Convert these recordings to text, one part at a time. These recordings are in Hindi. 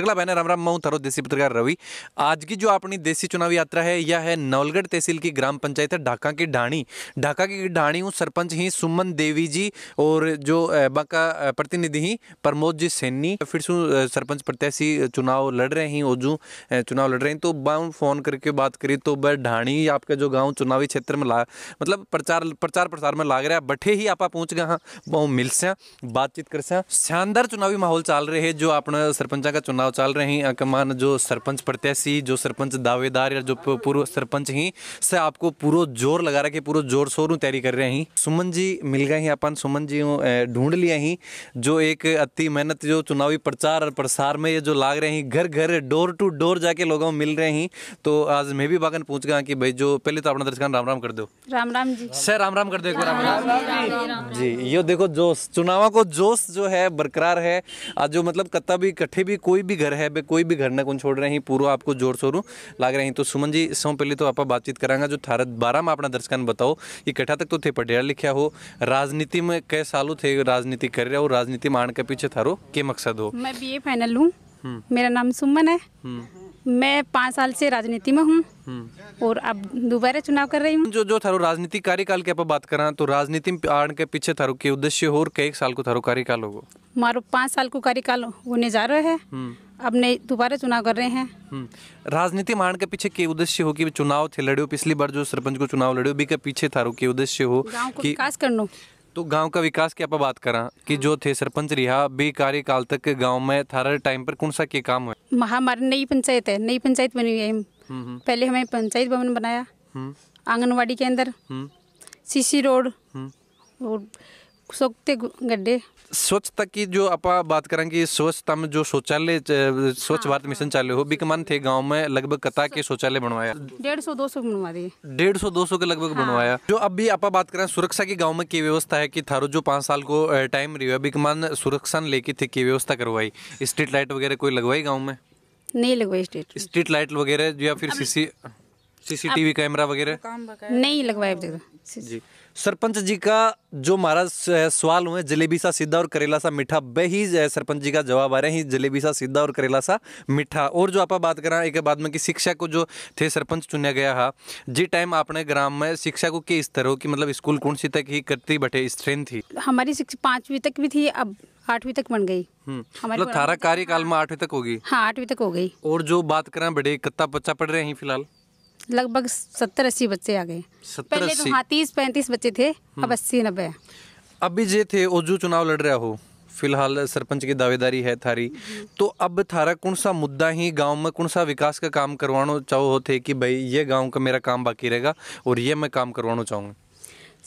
सगला बहने राम राम मऊ तरो देसी पत्रकार रवि आज की जो अपनी देसी चुनाव यात्रा है यह है नवलगढ़ तहसील की ग्राम पंचायत है ढाका की ढाणी ढाका की ढाणी हूँ सरपंच ही सुमन देवी जी और जो बाका प्रतिनिधि ही प्रमोद जी सैनी फिर सु सरपंच प्रत्याशी चुनाव लड़ रहे हैं ओजू चुनाव लड़ रहे हैं तो बाम फोन करके बात करी तो वह ढाणी आपका जो गाँव चुनावी क्षेत्र में ला मतलब प्रचार प्रचार प्रसार में लाग रहा है बठे ही आप पहुँच गए हाँ मिल सें बातचीत कर सें शानदार चुनावी माहौल चल रहे हैं जो अपना सरपंचा का चुनाव चुनाव चल रहे हैं कमान जो सरपंच प्रत्याशी जो सरपंच दावेदार या जो पूर्व सरपंच ही से आपको पूरा जोर लगा रहा है पूरा जोर शोर तैयारी कर रहे हैं सुमन जी मिल गए हैं अपन सुमन जी ढूंढ लिए हैं जो एक अति मेहनत जो चुनावी प्रचार और प्रसार में ये जो लाग रहे हैं घर घर डोर टू डोर जाके लोगों मिल रहे हैं तो आज मैं भी बागन पूछ गया कि भाई जो पहले तो अपना दर्शकान राम राम कर दो राम राम जी सर राम राम कर दो राम राम जी ये देखो जोश चुनाव को जोश जो है बरकरार है आज जो मतलब कत्ता भी इकट्ठे भी कोई भी घर है बे कोई भी घर ना कोन छोड़ रहे हैं पूरा आपको जोर शोरू लाग रहे हैं तो सुमन जी इससे पहले तो आप बातचीत करांगा जो थारा बारह में अपना दर्शक बताओ कि कठा तक तो थे पटेरा लिखा हो राजनीति में कई सालों थे राजनीति कर रहे हो राजनीति में आने के पीछे थारो के मकसद हो मैं बी ए फाइनल हूँ हम्म। मेरा नाम सुमन है हम्म। मैं पाँच साल से राजनीति में हूँ हम्म। और अब दोबारा चुनाव कर रही हूँ जो जो थारो राजनीति कार्यकाल के आप बात करा तो राजनीति में आने के पीछे थारो के उद्देश्य हो और कई साल को थारो कार्यकाल होगा मारो पाँच साल को कार्यकाल होने जा रहा है अब नए दोबारा चुनाव कर रहे हैं हम्म। राजनीति मारण के पीछे के उद्देश्य हो कि चुनाव थे लड़े पिछली बार जो सरपंच को चुनाव लड़े भी के पीछे था रो के उद्देश्य हो कि विकास करनो तो गांव का विकास की आप बात करा कि हाँ। जो थे सरपंच रिहा भी कार्यकाल तक गांव में थारा टाइम पर कौन सा के काम हुआ महामारी नई पंचायत है नई पंचायत बनी हुई है हम्म, हम्म। पहले हमें पंचायत भवन बनाया आंगनबाड़ी के अंदर सीसी रोड और सोखते गड्ढे स्वच्छता की जो आप बात करेंगे स्वच्छता में जो शौचालय स्वच्छ भारत हाँ, मिशन चालू हो हाँ। बिकमान थे गांव में लगभग कता के शौचालय बनवाया डेढ़ सौ दो सौ बनवा दिए डेढ़ सौ दो सौ के लगभग हाँ। बनवाया जो अभी आप बात करें सुरक्षा की गाँव में की व्यवस्था है की थारो जो पाँच साल को टाइम रही है बिकमान सुरक्षा लेके थे की व्यवस्था करवाई स्ट्रीट लाइट वगैरह कोई लगवाई गाँव में नहीं लगवाई स्ट्रीट स्ट्रीट लाइट वगैरह या फिर सीसी सीसीटीवी कैमरा वगैरह नहीं लगवाया जी सरपंच जी का जो हमारा सवाल हुए जलेबी सा सीधा और करेला सा मीठा बे ही सरपंच जी का जवाब आ रहे हैं जलेबी सा सीधा और करेला सा मीठा और जो आप बात करा एक बाद में कि शिक्षा को जो थे सरपंच चुना गया है जी टाइम आपने ग्राम में शिक्षा को किस तरह की मतलब स्कूल कौन सी तक ही करती बटे स्ट्रेंथ थी हमारी शिक्षा पांचवी तक भी थी अब आठवीं तक बन गई हम्म, मतलब थारा कार्यकाल में तो हाँ। आठवीं तक होगी हाँ आठवीं तक हो गई और जो बात करें बड़े कत्ता बच्चा पढ़ रहे हैं फिलहाल लगभग सत्तर अस्सी बच्चे आ गए पहले तो हाँ तीस पैंतीस बच्चे थे हम्म। अब अस्सी नब्बे अभी जे थे वो जो चुनाव लड़ रहा हो फिलहाल सरपंच की दावेदारी है थारी तो अब थारा कौन सा मुद्दा ही गांव में कौन सा विकास का काम करवाना चाहो होते कि भाई ये गांव का मेरा काम बाकी रहेगा और ये मैं काम करवाना चाहूँगी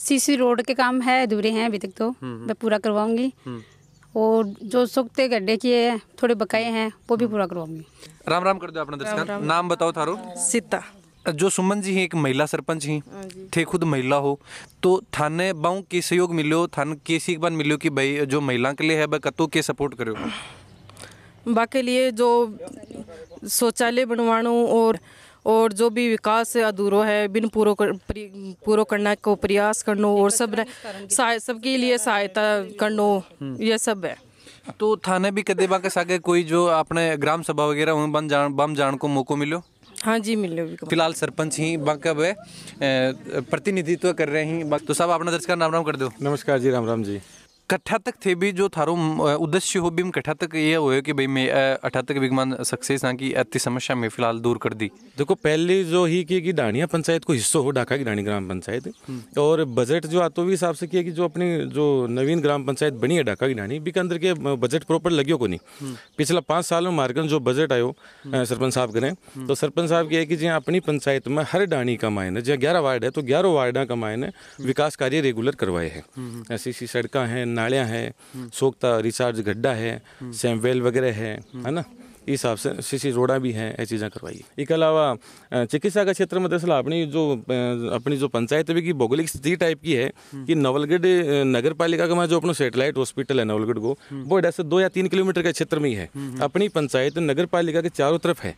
सीसी रोड के काम है अधूरे हैं अभी तक तो हम्म, हम्म। मैं पूरा करवाऊंगी और जो सुखते गड्ढे किए हैं थोड़े बकाए हैं वो भी पूरा करवाऊंगी राम राम कर दो अपना दर्शक नाम बताओ थारो सीता जो सुमन जी हैं एक महिला सरपंच हैं हाँ थे खुद महिला हो तो थाने बाऊ के सहयोग मिलो थान के सी बार मिलो कि भाई जो महिला के लिए है भाई कतो के सपोर्ट करो बा लिए जो शौचालय बनवाणु और और जो भी विकास अधूरो है बिन पूरो कर, पूरो करना को प्रयास करनो और सब सबके लिए सहायता करनो हम्म। ये सब है तो थाने भी कदे बाके सागे कोई जो अपने ग्राम सभा वगैरह बम जान बम जान को मौको मिलो हाँ जी मिल लो फिलहाल सरपंच ही बाकब प्रतिनिधित्व कर रहे हैं तो सब अपना दर्शक नाम राम कर दो नमस्कार जी राम राम जी कट्ठा तक थे भी जो थारो उद्देश्य हो भी कट्ठा तक ये हो कि भाई मैं अठा तक विगमान सक्सेस हाँ कि अति समस्या में फिलहाल दूर कर दी देखो पहले जो ही किए कि डाणिया पंचायत को हिस्सों हो ढाका की डाणी ग्राम पंचायत हम्म। और बजट जो आते भी हिसाब से किया कि जो अपनी जो नवीन ग्राम पंचायत बनी है ढाका की डाणी के अंदर के बजट प्रॉपर लगे को नहीं पिछला पाँच साल में मार्गन जो बजट आयो हम्म। सरपंच साहब करें हम्म। तो सरपंच साहब क्या कि जहाँ अपनी पंचायत में हर डाणी का मायने जहाँ ग्यारह वार्ड है तो ग्यारह वार्डा का मायने विकास कार्य रेगुलर करवाए हैं ऐसी ऐसी सड़कें हैं नालियाँ हैं हम्म। सोखता रिचार्ज गड्ढा है हम्म। वेल वगैरह है हम्म। है ना इस हिसाब से सीसी रोडा भी हैं ऐसी चीज़ें करवाइए इसके अलावा चिकित्सा का क्षेत्र में दरअसल अपनी जो अपनी जो पंचायत भी की भौगोलिक स्थिति टाइप की है हम्म। कि नवलगढ़ नगर पालिका का जो अपना सेटेलाइट हॉस्पिटल है नवलगढ़ को हम्म। वो ऐसे दो या तीन किलोमीटर के क्षेत्र में ही है हम्म, अपनी पंचायत नगर पालिका के चारों तरफ है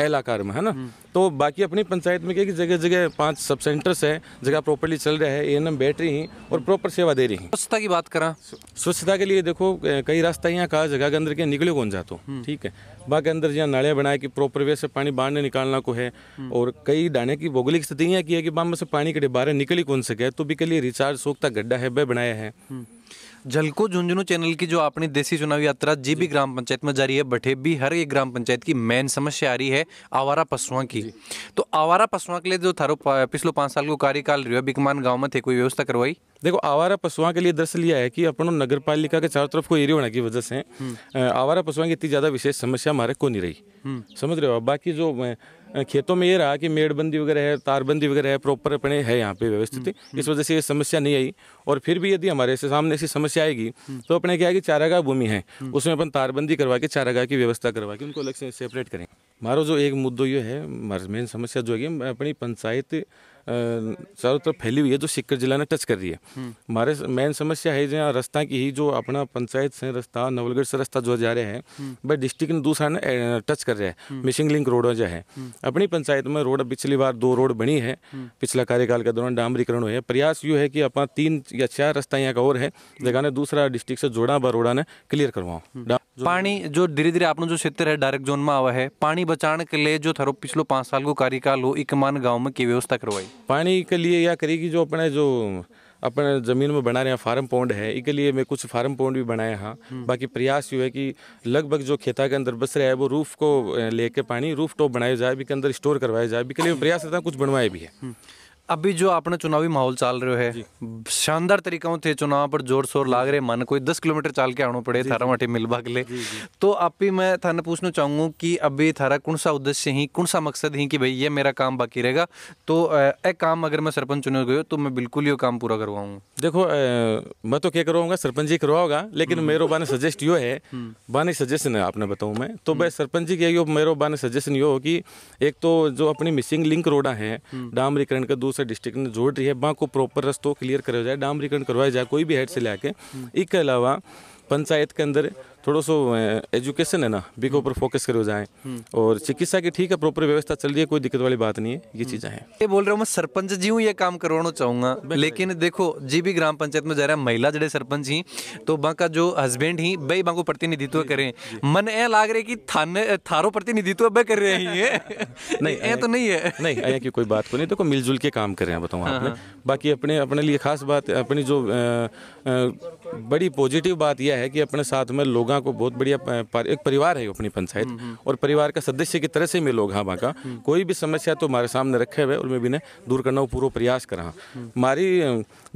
एलाकार में है ना तो बाकी अपनी पंचायत में क्या कि जगह जगह पांच सब सेंटर्स है जगह प्रॉपरली चल रहा है एम बैठ रही हैं और प्रॉपर सेवा दे रही हैं स्वच्छता की बात करा स्वच्छता के लिए देखो कई रास्ता यहाँ कहा जगह के अंदर के निकले कौन जाते ठीक है बाग के अंदर जहाँ नाले बनाए कि प्रॉपर वे से पानी बाहर नहीं निकालना को है हम्म। और कई डाने की भौगोलिक स्थिति यह की है कि बाम से पानी के बाहर निकल ही कौन सके तो भी के लिए रिचार्ज सोखता गड्ढा है वह बनाया है हम्म। जलको झुंझुनू चैनल की जो अपनी देसी चुनाव यात्रा जी भी ग्राम पंचायत में जारी है बठे भी हर एक ग्राम पंचायत की मेन समस्या आ रही है आवारा पशुओं की तो आवारा पशुओं के लिए जो थारो पिछले पांच साल को कार्यकाल रही बिकमान गाँव में थे कोई व्यवस्था करवाई देखो आवारा पशुओं के लिए दरअसल यह है कि अपनों नगर पालिका के चारों तरफ कोई एरिया होने की वजह से हम्म। आवारा पशुओं की इतनी ज़्यादा विशेष समस्या हमारे को नहीं रही हम्म। समझ रहे हो बाकी जो खेतों में ये रहा कि मेड़बंदी वगैरह है तारबंदी वगैरह है प्रॉपर अपने है यहाँ पे व्यवस्थित हम्म, हम्म। इस वजह से ये समस्या नहीं आई और फिर भी यदि हमारे से सामने ऐसी समस्या आएगी हम्म। तो अपने क्या है कि चारागाह भूमि है उसमें अपन तारबंदी करवा के चारागाह की व्यवस्था करवा के उनको अलग से सेपरेट करें हमारा जो एक मुद्दों ये है मेन समस्या जो है अपनी पंचायत चारों तरफ फैली हुई है जो सीकर जिला ने टच कर रही है हम्म। हमारे मेन समस्या है जहाँ रास्ता की ही जो अपना पंचायत से रास्ता नवलगढ़ से रास्ता जो जा रहे हैं भाई हम्म। डिस्ट्रिक्ट ने दूसरा ने टच कर रहे हैं मिसिंग लिंक रोड जो है हम्म। अपनी पंचायत में रोड पिछली बार दो रोड बनी है पिछला कार्यकाल के दौरान डामरीकरण हुए प्रयास यूँ है कि अपना तीन या चार रास्ता यहाँ का और है जगह ने दूसरा डिस्ट्रिक्ट से जोड़ा व रोडा ने क्लियर करवाओ पानी जो धीरे धीरे आपने जो क्षेत्र है डायरेक्ट जोन में आवा है पानी बचाने के लिए जो थारो पिछले पांच साल को कार्यकाल हो इकमान गांव में की व्यवस्था करवाई पानी के लिए या करेगी जो अपने जो अपने जमीन में बना रहे हैं फार्म पौंड है इसके लिए मैं कुछ फार्म पौंड भी बनाए हाँ बाकी प्रयास यू है कि लगभग जो खेता के अंदर बस रहा है वो रूफ को लेके पानी रूफ टॉप बनाया जाए भी के अंदर स्टोर करवाया जाए भी के लिए प्रयास रहता कुछ बनवाए भी है हम्म। अभी जो आपने चुनावी माहौल चाल रहे है शानदार तरीकाओं थे चुनाव पर जोर शोर लाग रहे मन कोई दस किलोमीटर चाल के आना पड़े थारा माठी मिलवा के लिए तो आप ही मैं थाना पूछना चाहूंगा कि अभी थारा कौन सा उद्देश्य ही कौन सा मकसद ही कि भाई ये मेरा काम बाकी रहेगा तो एक काम अगर मैं सरपंच चुने गयो तो मैं बिल्कुल ये काम पूरा करवाऊंगा देखो ए, मैं तो क्या करवाऊंगा सरपंच जी करवाऊंगा लेकिन हम्म। मेरे बाने सजेस्ट यो है हम्म। बाने सजेशन है आपने बताऊँ मैं तो हम्म। भाई सरपंच जी का मेरे बाने सजेशन यो हो कि एक तो जो अपनी मिसिंग लिंक रोडा है डामरीकरण का दूसरा बक्सर डिस्ट्रिक्ट ने जोड़ रही है वहाँ को प्रॉपर रस्तों क्लियर करवाया जाए डामरीकरण करवाया जाए कोई भी हेड से लेके हम्म। इसके अलावा पंचायत के अंदर थोड़ा सो एजुकेशन है ना के ऊपर फोकस करो जाए हम्म। और चिकित्सा की ठीक है प्रॉपर व्यवस्था चल रही है कोई दिक्कत वाली बात नहीं है ये हम्म। चीजें हैं ये बोल रहा हूँ मैं सरपंच जी हूँ ये काम करवाना चाहूंगा लेकिन देखो जी भी ग्राम पंचायत में जा रहा है महिला जड़े सरपंच ही तो वहाँ का जो हस्बैंड ही भाई वहाँ को प्रतिनिधित्व करें मन ए लाग रहे की थाने थारो प्रतिनिधित्व वह कर रहे हैं नहीं ए तो नहीं है नहीं यहाँ की कोई बात को नहीं देखो मिलजुल के काम कर रहे हैं बताऊँ हाँ, आपने हाँ। बाकी अपने अपने लिए खास बात अपनी जो बड़ी पॉजिटिव बात यह है कि अपने साथ में लोग लोग को बहुत बढ़िया पर, एक परिवार है अपनी पंचायत हम्म, हम्म। और परिवार का सदस्य की तरह से मैं लोग हाँ वहाँ का हम्म। कोई भी समस्या तो हमारे सामने रखे हुए और मैं भी ने दूर करना पूरा प्रयास करा हमारी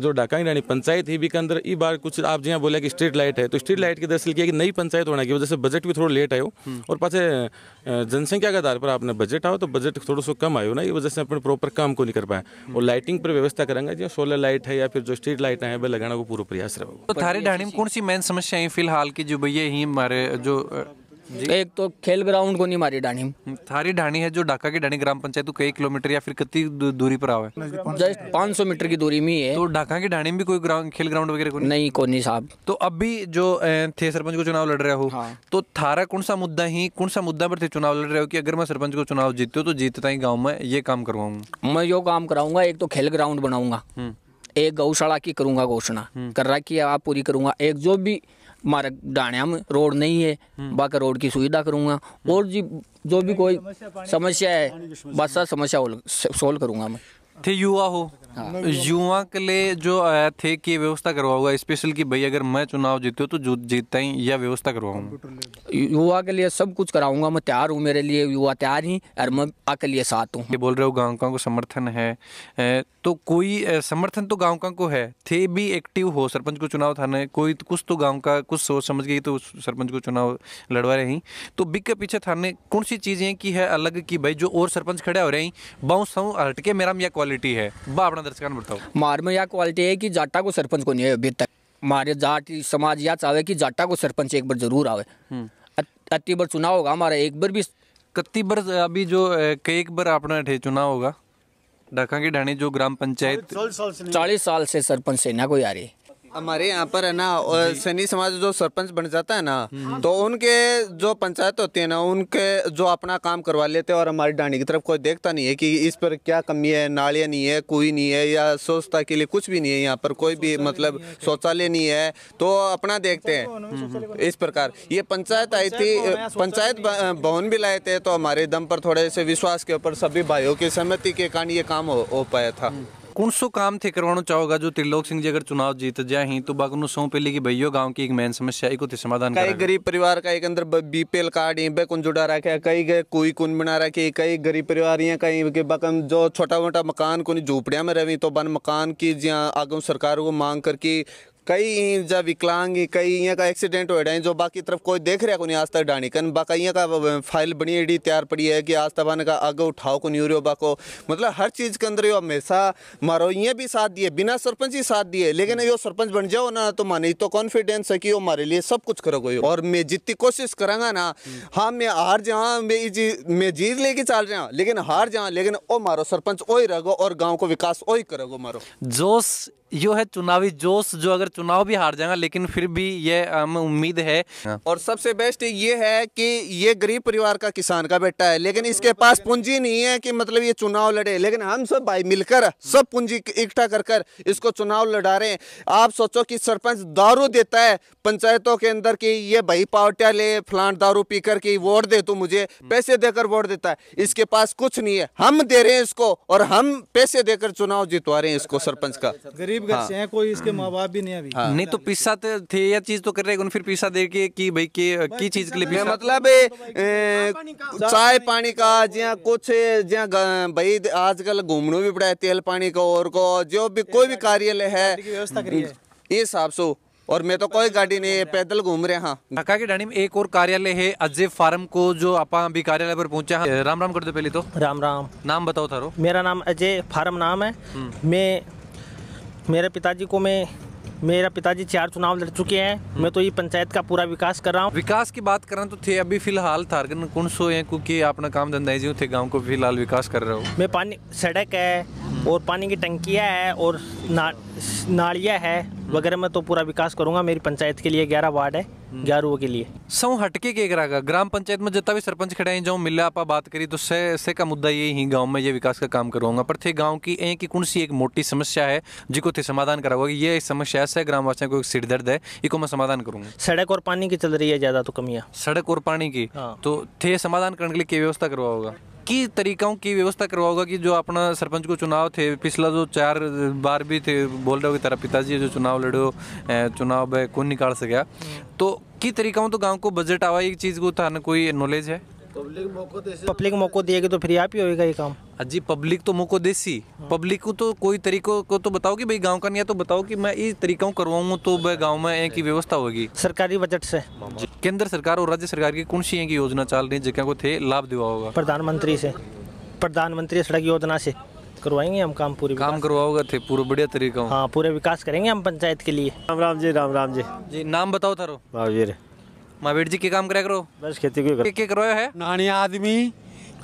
जो डाकांगी रानी पंचायत है भी के अंदर इस बार कुछ आप जहाँ बोले कि स्ट्रीट लाइट है तो स्ट्रीट लाइट की दरअसल क्या कि नई पंचायत होने की वजह से बजट भी थोड़ा लेट आयो और पास जनसंख्या के आधार पर आपने बजट आओ तो बजट थोड़ा सा कम आयो ना ये वजह से अपने प्रॉपर काम को नहीं कर पाए और लाइटिंग पर व्यवस्था करेंगे जो सोलर लाइट है या फिर जो स्ट्रीट लाइट है वह लगाना को पूरा प्रयास रहेगा तो थारे डाणी में कौन सी मेन समस्या है फिलहाल की जो भैया ही मारे जो एक तो खेल ग्राउंड को नहीं मारी डाणी थारी ढाणी है जो ढाका की ढाणी ग्राम पंचायत तो कई किलोमीटर या फिर कितनी दूरी पर आवे जस्ट 500 मीटर की दूरी में है तो ढाका की ढाणी में भी कोई ग्राउंड खेल ग्राउंड वगैरह को नहीं को नहीं साहब तो अभी जो थे सरपंच को चुनाव लड़ रहे हो हाँ। तो थारा कौन सा मुद्दा ही कौन सा मुद्दा पर थे चुनाव लड़ रहे हो की अगर मैं सरपंच को चुनाव जीतती हूँ तो जीतता ही गाँव में ये काम करवाऊंगा मैं यो काम कराऊंगा एक तो खेल ग्राउंड बनाऊंगा हम्म। एक गौशाला की करूंगा घोषणा हम्म। कर रहा की आप पूरी करूंगा एक जो भी मारे डाणिया में रोड नहीं है हम्म। बाकी रोड की सुविधा करूंगा और जी जो भी कोई समस्या है बस समस्या सोल्व करूंगा मैं थे युवा हो हाँ। युवा के लिए जो थे की व्यवस्था करवाऊंगा स्पेशल की भाई अगर मैं चुनाव जीती तो जो जीतता ही यह व्यवस्था करवाऊंगा युवा के लिए सब कुछ कराऊंगा मैं तैयार हूँ मेरे लिए युवा तैयार ही और मैं आके लिए साथ हूँ बोल रहे हो गाँव का को समर्थन है तो कोई समर्थन तो गाँव का को है थे भी एक्टिव हो सरपंच को चुनाव थाने कोई तो कुछ तो गाँव का कुछ सोच समझ गई तो सरपंच को चुनाव लड़वा रहे हैं तो बिग के पीछे थाने कौन सी चीज़ें की है अलग की भाई जो और सरपंच खड़े हो रहे हैं बाउंस हटके मेरा क्वालिटी है बा अपना दर्शकान बताओ मार में यह क्वालिटी है कि जाटा को सरपंच को नहीं है अभी तक हमारे जाट समाज यह चाहे कि जाटा को सरपंच एक बार जरूर आवे हम्म। अति बार चुनाव होगा हमारा एक बार भी कत्ती बार अभी जो कई एक बार आपने चुनाव होगा डाका की ढाणी जो ग्राम पंचायत चालीस साल से सरपंच सेना कोई आ रही है हमारे यहाँ पर है ना सैनी समाज जो सरपंच बन जाता है ना हम्म। हाँ। तो उनके जो पंचायत होती है ना उनके जो अपना काम करवा लेते हैं और हमारी डांडी की तरफ कोई देखता नहीं है कि इस पर क्या कमी है नालियाँ नहीं है कुई नहीं है या स्वच्छता के लिए कुछ भी नहीं है यहाँ पर कोई भी मतलब शौचालय नहीं है तो अपना देखते हैं हम्म। इस प्रकार ये पंचायत आई थी पंचायत भवन भी लाए थे तो हमारे दम पर थोड़े से विश्वास के ऊपर सभी भाइयों की सहमति के कारण ये काम हो पाया था हम्म। कौनसो काम थे करवाना चाहोगा जो त्रिलोक सिंह जी अगर चुनाव जीत जाए ही तो बाकी सौ पहले की भैया गांव की एक मेन समस्या एक होती समाधान कई गरीब परिवार का एक अंदर बीपीएल कार्ड ये बेकुन जुड़ा रखे कई गए कोई कुन बना रखे कई गरीब परिवार यहाँ कहीं के जो छोटा मोटा मकान को झोपड़िया में रही तो बन मकान की जहाँ आगे सरकार को मांग करके कई जा विकलांग कई यहाँ का एक्सीडेंट हो जो बाकी तरफ कोई देख रहा कोनी आज तक डाणी कन बाका इं का फाइल बनी एडी तैयार पड़ी है कि आज तबान का आगे उठाओ को नहीं बाको मतलब हर चीज़ के अंदर यो हमेशा मारो ये भी साथ दिए बिना सरपंच ही साथ दिए लेकिन यो सरपंच बन जाओ ना तो माने तो कॉन्फिडेंस है कि वो हमारे लिए सब कुछ करोगे और मैं जितनी कोशिश करांगा ना हाँ मैं हार जाऊँ मैं मैं जीत लेके चल रहा लेकिन हार जाऊँ लेकिन ओ मारो सरपंच वही रहो और गाँव को विकास ओ ही करोगे मारो जोश यो है चुनावी जोश जो अगर चुनाव भी हार जाएगा लेकिन फिर भी ये हमें उम्मीद है हाँ। और सबसे बेस्ट ये है कि ये गरीब परिवार का किसान का बेटा है लेकिन इसके पास पूंजी नहीं है कि मतलब ये चुनाव लड़े लेकिन हम सब भाई मिलकर सब पूंजी इकट्ठा कर कर इसको चुनाव लड़ा रहे हैं आप सोचो कि सरपंच दारू देता है पंचायतों के अंदर की ये भाई पावटिया ले फ्लांट दारू पी कर कि वोट दे तू मुझे हम्म। पैसे देकर वोट देता है इसके पास कुछ नहीं है हम दे रहे हैं इसको और हम पैसे देकर चुनाव जितवा रहे हैं इसको सरपंच का गरीब गरीब हाँ। घर से हैं कोई इसके माँ बाप भी नहीं अभी हाँ। नहीं तो पिस्सा तो थे या चीज तो कर रहे फिर पिस्सा दे के कि भाई के की चीज के लिए मतलब तो चाय पानी का जहाँ कुछ जहाँ भाई आजकल घूमने भी पड़ा है तेल पानी का और को जो भी कोई भी कार्यालय है ये हिसाब से और मैं तो कोई गाड़ी नहीं है पैदल घूम रहे हाँ ढका के डाणी में एक और कार्यालय है अजय फार्म को जो आप अभी कार्यालय पर पहुंचे हैं राम राम कर दो पहले तो राम राम नाम बताओ थारो मेरा नाम अजय फार्म नाम है हम्म। मैं मेरे पिताजी को मैं मेरा पिताजी चार चुनाव लड़ चुके हैं मैं तो ये पंचायत का पूरा विकास कर रहा हूँ विकास की बात करें तो थे अभी फिलहाल थारगन कौन सो है क्योंकि अपना काम धंधा जी थे गाँव को फिलहाल विकास कर रहे हो मैं पानी सड़क है और पानी की टंकियाँ है और ना, नालिया है वगैरह मैं तो पूरा विकास करूंगा मेरी पंचायत के लिए ग्यारह वार्ड है हम्म। ग्यारह के लिए सौ हटके के करागा ग्राम पंचायत में जितना भी सरपंच खड़े हैं जो मिले आप बात करी तो से से का मुद्दा यही ही गांव में ये विकास का काम करूंगा पर थे गांव की एक ही कौन सी एक मोटी समस्या है जिको थे समाधान हुआ ये समस्या से ग्राम वासियों को सिर दर्द है इको मैं समाधान करूंगा सड़क और पानी की चल रही है ज्यादा तो कमियाँ सड़क और पानी की हाँ। तो थे समाधान करने के लिए क्या व्यवस्था होगा की तरीकों की व्यवस्था करवाओगा कि जो अपना सरपंच को चुनाव थे पिछला जो चार बार भी थे बोल रहे हो कि तेरा पिताजी जो चुनाव लड़े हो चुनाव कौन निकाल सकया हम्म। तो की तरीकों तो गाँव को बजट आवा एक चीज़ को था तो ना कोई नॉलेज है पब्लिक मौको देगी तो फिर आप ही होगा ये काम अजी हाँ पब्लिक तो मौको देसी हाँ। पब्लिक को तो कोई तरीकों को तो बताओ कि भाई गांव का नहीं तो बताओ कि मैं इस तरीका करवाऊँ तो वह गांव में एक व्यवस्था होगी सरकारी बजट से केंद्र सरकार और राज्य सरकार की कौन सी की योजना चल रही है जगह को थे लाभ दिवा होगा प्रधानमंत्री से प्रधानमंत्री सड़क योजना से करवाएंगे हम काम पूरे काम करवाओगे थे पूरा बढ़िया तरीका हाँ पूरे विकास करेंगे हम पंचायत के लिए राम राम जी राम राम जी जी नाम बताओ थारो महावीर महावीर जी के काम करा करो बस खेती के के, करो है नानी आदमी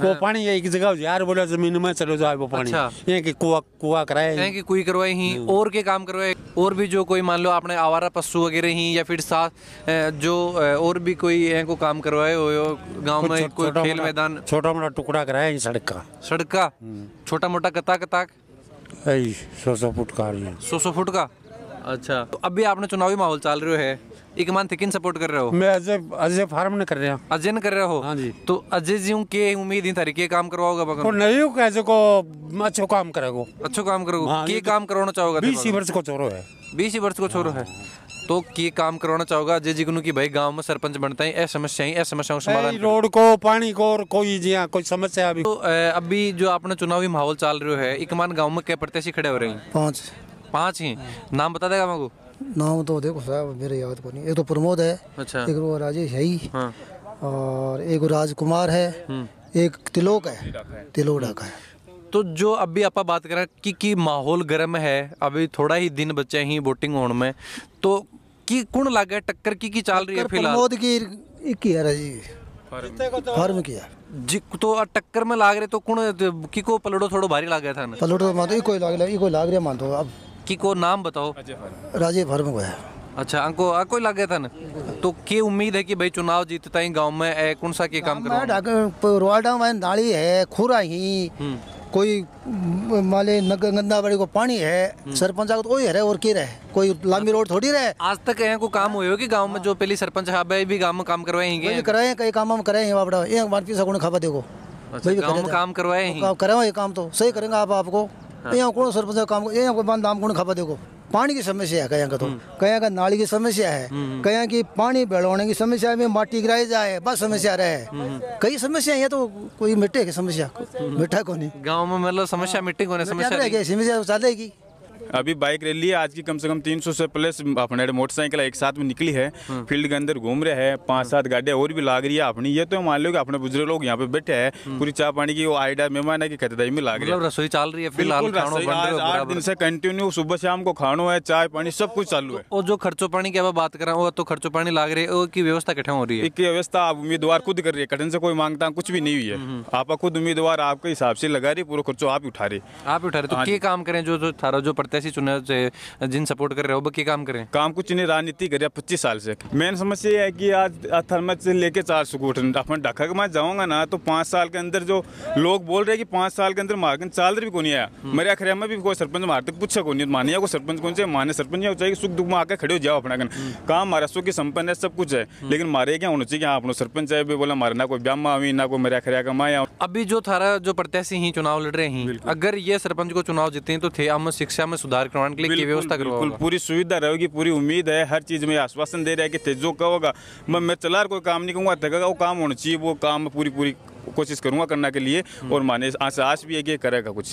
वो हाँ। पानी एक जगह यार बोला जमीन में चलो जाए वो पानी अच्छा। ये कि कुआ कुआ कराए कि कुई करवाई ही हाँ। और के काम करवाए और भी जो कोई मान लो आपने आवारा पशु वगैरह ही या फिर साथ जो और भी कोई है को काम करवाए हो गांव में कोई खेल मैदान छोटा मोटा टुकड़ा कराया सड़क का सड़क का हाँ। छोटा मोटा कता कताक सौ सौ फुट का सौ सौ फुट का अच्छा तो अभी आपने चुनावी माहौल चल रहे है एक मंथ किन सपोर्ट कर रहे हो मैं अजय अजय फार्म ने कर रहे हैं अजय ने कर रहे हो हाँ जी तो अजय जी के उम्मीद ही तारी के काम करवाओगे बगन तो नहीं हूँ अजय को अच्छा काम करेगो अच्छा काम करोगे हाँ, के तो काम करवाना चाहोगे बीस वर्ष को छोरो है बीस वर्ष को छोरो है तो के काम करवाना चाहोगा अजय जी की भाई गांव में सरपंच बनता है ऐसी समस्याएं समस्या समस्याओं समाधान रोड को पानी को और कोई जी हाँ, कोई समस्या अभी तो अभी जो अपना चुनावी माहौल चल रहा है इकमान गाँव में क्या प्रत्याशी खड़े हो रहे हैं पांच पांच ही नाम बता देगा मेरे नाम तो देखो साहब मेरे याद को नहीं एक तो प्रमोद है अच्छा एक तो वो राजेश है ही हाँ। और एक राजकुमार है हम्म। एक तिलोक है तिलोक ढाका है तो जो अभी आप बात करें कि कि माहौल गर्म है अभी थोड़ा ही दिन बचे ही वोटिंग होने में तो की कुण लागे टक्कर की की चाल रही है फिलहाल प्रमोद की एक ही तो- है जी फार्म किया जी तो टक्कर में लाग रहे तो कौन की को पलड़ो थोड़ा भारी लाग गया था ना पलड़ो तो मान तो कोई लाग रहा कोई लाग रहा मान तो अब की को नाम बताओ राजे भर में गया अच्छा अंको आ कोई लागे था ना तो के उम्मीद है कि भाई चुनाव जीत ताई गांव में ए, कौन सा के काम कर रोवाडा में नाली है खुरा ही हम्म। कोई माले नगर बड़ी को पानी है हम्म। सरपंच को तो वही है और के रहे कोई लंबी रोड थोड़ी रहे आज तक यहाँ को काम हुए हो कि गांव में हाँ। जो पहली सरपंच साहब है भी गांव में काम करवाएंगे कराए कई काम हम कराए हैं वापड़ा ये मानपी सगुण खाबा देखो अच्छा, काम करवाए हैं कराए ये काम तो सही करेंगे आप आपको हाँ। यहाँ कौन सरपंच काम यहाँ को बंद आम कौन खपा देखो पानी की समस्या है कहीं का तो हम्म। कहीं का नाली की समस्या है हम्म, हम्म। कहीं की पानी बेड़ोने की समस्या में माटी गिराई जाए बस समस्या रहे कई समस्या है तो कोई मिट्टे की समस्या मिठा को नहीं गाँव में मतलब समस्या मिट्टी को समस्या समस्या तो चलेगी अभी बाइक रैली आज की कम से कम 300 से प्लस अपने मोटरसाइकिल एक साथ में निकली है हम्म। फील्ड के अंदर घूम रहे हैं पांच सात गाड़ियां और भी लाग रही है अपनी ये तो मान लो कि अपने बुजुर्ग लोग यहाँ पे बैठे हैं हम्म। पूरी चाय पानी की वो आइडा मेहमान है की खतदाई में लाग मतलब रही है रसोई चल रही है आठ दिन से कंटिन्यू सुबह शाम को खानो है चाय पानी सब कुछ चालू है तो और जो खर्चो पानी की बात कर रहा हूँ तो खर्चो पानी लाग रही है की व्यवस्था कठिन हो रही है की व्यवस्था उम्मीदवार खुद कर रही है कठिन से कोई मांगता कुछ भी नहीं हुई है हम्म, आपका खुद उम्मीदवार आपके हिसाब से लगा रही पूरा खर्चो आप उठा रहे आप उठा रहे तो हाँ क्या काम करें जो थारा जो प्रत्यक्ष ऐसी चुनाव जिन सपोर्ट कर रहे हो बाकी काम करें काम कुछ नहीं राजनीति करे पच्चीस साल से मेन समस्या ये है कि आज थर्मा से लेके चार सौ घूटन अपन ढाका के मैं जाऊँगा ना तो पाँच साल के अंदर जो लोग बोल रहे हैं कि पाँच साल के अंदर मार्गन चाल भी कौन आया हम्म। मेरे आखिर में भी कोई सरपंच मार तक तो पूछा कौन नहीं मानिया को सरपंच कौन से माने सरपंच या चाहिए सुख दुख में आकर खड़े हो जाओ अपना हम्म। काम हमारा सुख की संपन्न है सब कुछ है हम्म। लेकिन मारे क्या होना चाहिए हाँ, अपना सरपंच है बोला मारे ना कोई ब्याह आवी ना कोई मेरे मेरा का कमाया अभी जो थारा जो प्रत्याशी ही चुनाव लड़ रहे हैं अगर ये सरपंच को चुनाव जीते हैं तो थे हम शिक्षा में सुधार करवाने के लिए की व्यवस्था बिल्कुल पूरी सुविधा रहेगी पूरी उम्मीद है हर चीज़ में आश्वासन दे रहा है कि तेजो कहोगा मैं मैं चला कोई काम नहीं कहूँगा तेगा वो काम होना चाहिए वो काम पूरी पूरी कोशिश करूंगा करने के लिए और माने आशा आश भी है कि करेगा कुछ